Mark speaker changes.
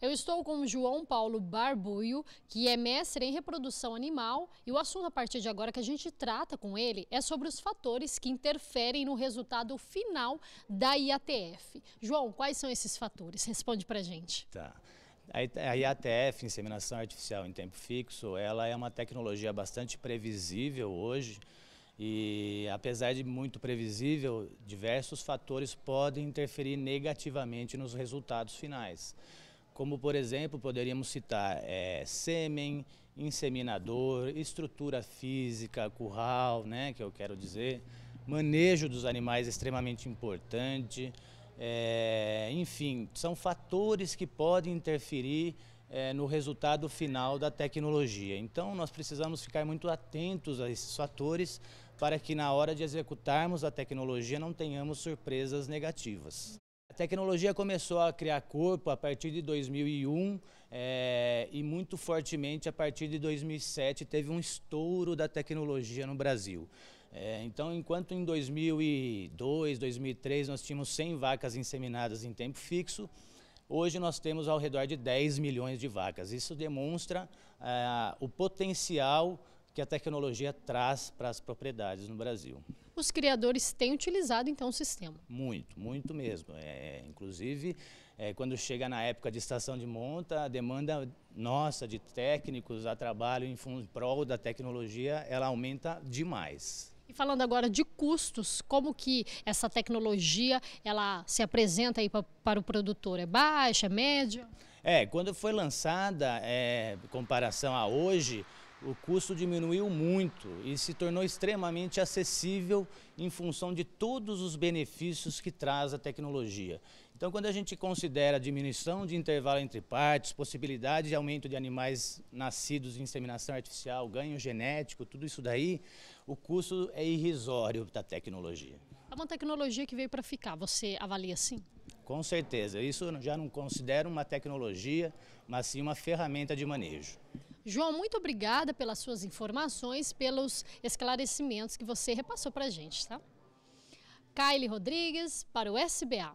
Speaker 1: Eu estou com João Paulo Barbuio, que é mestre em reprodução animal, e o assunto a partir de agora que a gente trata com ele é sobre os fatores que interferem no resultado final da IATF. João, quais são esses fatores? Responde pra gente.
Speaker 2: Tá. A IATF, inseminação artificial em tempo fixo, ela é uma tecnologia bastante previsível hoje. E apesar de muito previsível, diversos fatores podem interferir negativamente nos resultados finais como por exemplo poderíamos citar é, sêmen, inseminador, estrutura física, curral, né, que eu quero dizer, manejo dos animais extremamente importante, é, enfim, são fatores que podem interferir é, no resultado final da tecnologia. Então, nós precisamos ficar muito atentos a esses fatores para que, na hora de executarmos a tecnologia, não tenhamos surpresas negativas. A tecnologia começou a criar corpo a partir de 2001 é, eh, e muito fortemente a partir de 2007 teve um estouro da tecnologia no Brasil. É, então, enquanto em 2002, 2003 nós tínhamos 100 vacas inseminadas em tempo fixo, hoje nós temos ao redor de 10 milhões de vacas. Isso demonstra é, o potencial que a tecnologia traz para as propriedades no Brasil.
Speaker 1: Os criadores têm utilizado então o sistema?
Speaker 2: Muito, muito mesmo. É, inclusive, é, quando chega na época de estação de monta, a demanda nossa de técnicos a trabalho em, prol da tecnologia, ela aumenta demais.
Speaker 1: E falando agora de custos, como que essa tecnologia ela se apresenta aí pra, para o produtor? É baixa, é média?
Speaker 2: É, quando foi lançada, é, em comparação a hoje, o custo diminuiu muito e se tornou extremamente acessível em função de todos os benefícios que traz a tecnologia. Então, quando a gente considera a diminuição de intervalo entre partes, possibilidade de aumento de animais nascidos em inseminação artificial, ganho genético, tudo isso daí, o custo é irrisório da tecnologia.
Speaker 1: É uma tecnologia que veio para ficar, você avalia assim?
Speaker 2: Com certeza, isso eu já não considero uma tecnologia, mas sim uma ferramenta de manejo.
Speaker 1: João, muito obrigada pelas suas informações, pelos esclarecimentos que você repassou para a gente, tá? Kylie Rodrigues, para o SBA.